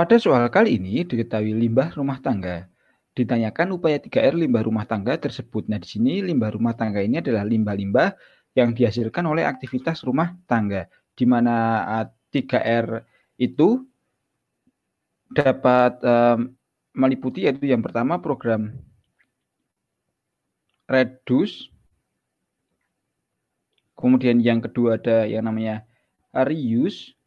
Pada soal kali ini diketahui limbah rumah tangga. Ditanyakan upaya 3R limbah rumah tangga tersebut. Nah, di sini limbah rumah tangga ini adalah limbah-limbah yang dihasilkan oleh aktivitas rumah tangga di mana 3R eh, itu dapat um, meliputi yaitu yang pertama program reduce kemudian yang kedua ada yang namanya reuse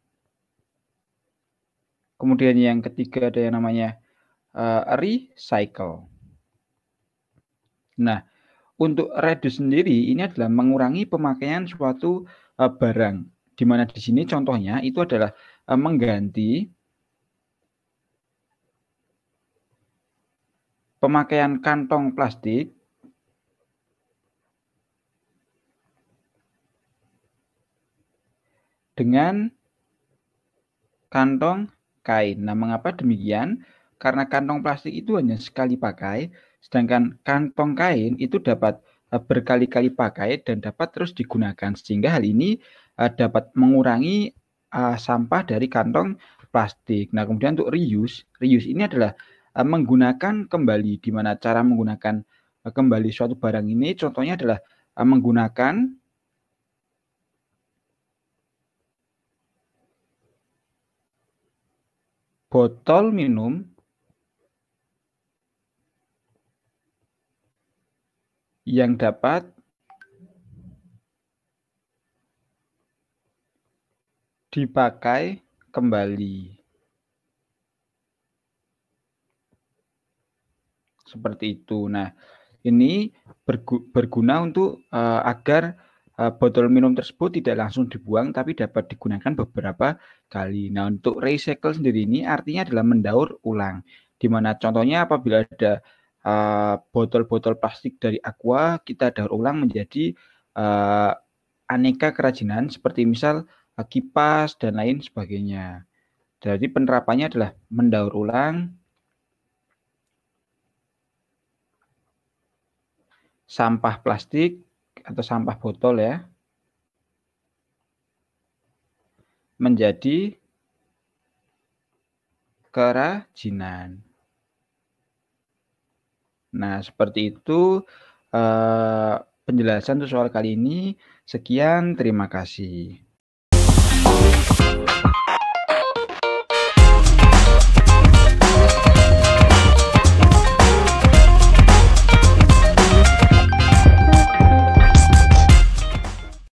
Kemudian yang ketiga ada yang namanya uh, recycle. Nah, untuk reduce sendiri ini adalah mengurangi pemakaian suatu uh, barang. Di mana di sini contohnya itu adalah uh, mengganti pemakaian kantong plastik dengan kantong kain. Nah, mengapa demikian? Karena kantong plastik itu hanya sekali pakai, sedangkan kantong kain itu dapat eh, berkali-kali pakai dan dapat terus digunakan sehingga hal ini eh, dapat mengurangi eh, sampah dari kantong plastik. Nah, kemudian untuk reuse, reuse ini adalah menggunakan kembali di mana cara menggunakan kembali suatu barang ini contohnya adalah menggunakan botol minum yang dapat dipakai kembali. Seperti itu. Nah, ini berguna untuk uh, agar Eh, botol minum tersebut tidak langsung dibuang tapi dapat digunakan beberapa kali. Nah, untuk recycle sendiri ini artinya adalah mendaur ulang. Di mana contohnya apabila ada eh, botol-botol uh, plastik dari aqua kita daur ulang menjadi uh, aneka kerajinan seperti misal uh, kipas dan lain sebagainya. Jadi penerapannya adalah mendaur ulang sampah plastik atau sampah botol ya menjadi kerajinan. Nah, seperti itu eh, penjelasan untuk soal kali ini. Sekian, terima kasih.